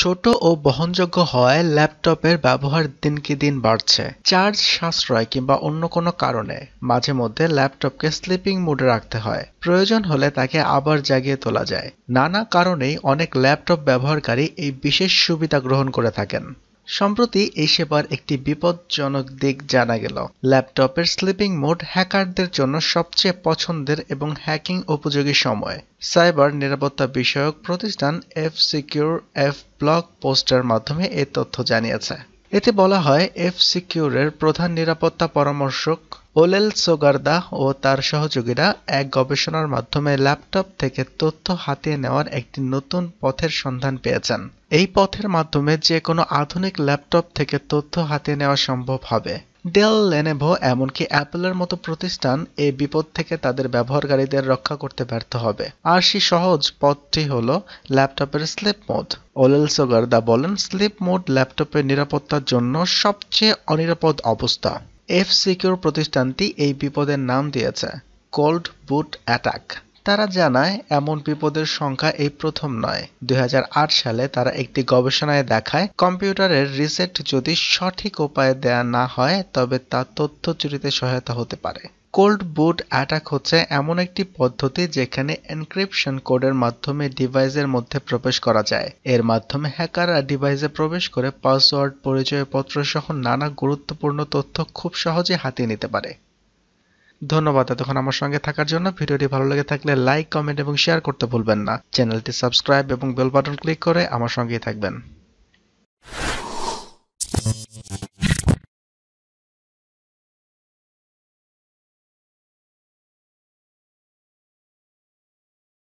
ছোট ও বহনযোগ্য হওয়ায় ল্যাপটপের ব্যবহার দিনকে দিন বাড়ছে চার্জ সাশ্রয় কিংবা অন্য কোনো কারণে মাঝে মধ্যে ল্যাপটপকে স্লিপিং মোডে রাখতে হয় প্রয়োজন হলে তাকে আবার জাগিয়ে তোলা যায় নানা কারণেই অনেক ল্যাপটপ ব্যবহারকারী এই বিশেষ সুবিধা গ্রহণ করে থাকেন সম্প্রতি এই সেবার একটি বিপজ্জনক দিক জানা গেল ল্যাপটপের স্লিপিং মোড হ্যাকারদের জন্য সবচেয়ে পছন্দের এবং হ্যাকিং উপযোগী সময় সাইবার নিরাপত্তা বিষয়ক প্রতিষ্ঠান এফ সিকিউর এফ ব্লগ পোস্টের মাধ্যমে এ তথ্য জানিয়েছে এতে বলা হয় এফ সিকিউরের প্রধান নিরাপত্তা পরামর্শক ওলেল সোগার্দা ও তার সহযোগীরা এক গবেষণার মাধ্যমে ল্যাপটপ থেকে তথ্য হাতিয়ে নেওয়ার একটি নতুন পথের সন্ধান পেয়েছেন এই পথের মাধ্যমে যে কোনো আধুনিক ল্যাপটপ থেকে তথ্য হাতিয়ে নেওয়া সম্ভব হবে ডেল লেনেভো এমনকি অ্যাপলের মতো প্রতিষ্ঠান এই বিপদ থেকে তাদের ব্যবহারকারীদের রক্ষা করতে ব্যর্থ হবে আর সেই সহজ পথটি হল ল্যাপটপের স্লিপ মোড ওলেল দা বলেন স্লিপ মোড ল্যাপটপের নিরাপত্তার জন্য সবচেয়ে অনিরাপদ অবস্থা এফ সিকিউর প্রতিষ্ঠানটি এই বিপদের নাম দিয়েছে কোল্ড বুট অ্যাটাক তারা জানায় এমন বিপদের সংখ্যা এই প্রথম নয় দুই সালে তারা একটি গবেষণায় দেখায় কম্পিউটারের রিসেট যদি সঠিক উপায়ে দেয়া না হয় তবে তা তথ্য চুরিতে সহায়তা হতে পারে কোল্ড বুট অ্যাটাক হচ্ছে এমন একটি পদ্ধতি যেখানে এনক্রিপশন কোডের মাধ্যমে ডিভাইসের মধ্যে প্রবেশ করা যায় এর মাধ্যমে হ্যাকাররা ডিভাইসে প্রবেশ করে পাসওয়ার্ড পরিচয়পত্র সহ নানা গুরুত্বপূর্ণ তথ্য খুব সহজে হাতিয়ে নিতে পারে ধন্যবাদ এতক্ষণ আমার সঙ্গে থাকার জন্য ভিডিওটি ভালো লেগে থাকলে লাইক কমেন্ট এবং শেয়ার করতে ভুলবেন না চ্যানেলটি সাবস্ক্রাইব এবং বেল বাটন ক্লিক করে আমার সঙ্গেই থাকবেন